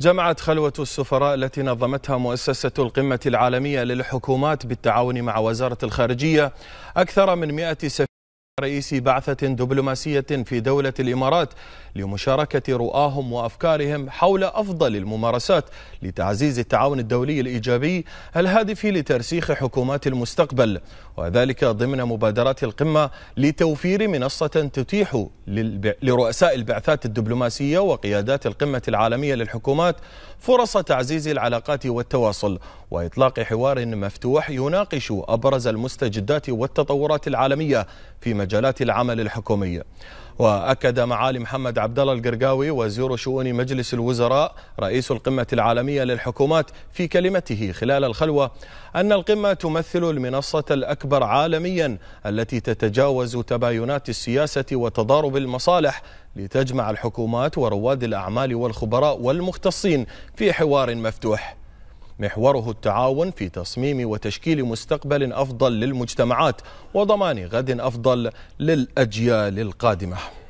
جمعت خلوة السفراء التي نظمتها مؤسسة القمة العالمية للحكومات بالتعاون مع وزارة الخارجية أكثر من 100 سفير رئيس بعثة دبلوماسية في دولة الإمارات لمشاركة رؤاهم وأفكارهم حول أفضل الممارسات لتعزيز التعاون الدولي الإيجابي الهادف لترسيخ حكومات المستقبل وذلك ضمن مبادرات القمة لتوفير منصة تتيح لرؤساء البعثات الدبلوماسية وقيادات القمة العالمية للحكومات فرص تعزيز العلاقات والتواصل وإطلاق حوار مفتوح يناقش أبرز المستجدات والتطورات العالمية في مجال مجالات العمل الحكوميه. واكد معالي محمد عبد الله القرقاوي وزير شؤون مجلس الوزراء رئيس القمه العالميه للحكومات في كلمته خلال الخلوه ان القمه تمثل المنصه الاكبر عالميا التي تتجاوز تباينات السياسه وتضارب المصالح لتجمع الحكومات ورواد الاعمال والخبراء والمختصين في حوار مفتوح محوره التعاون في تصميم وتشكيل مستقبل أفضل للمجتمعات وضمان غد أفضل للأجيال القادمة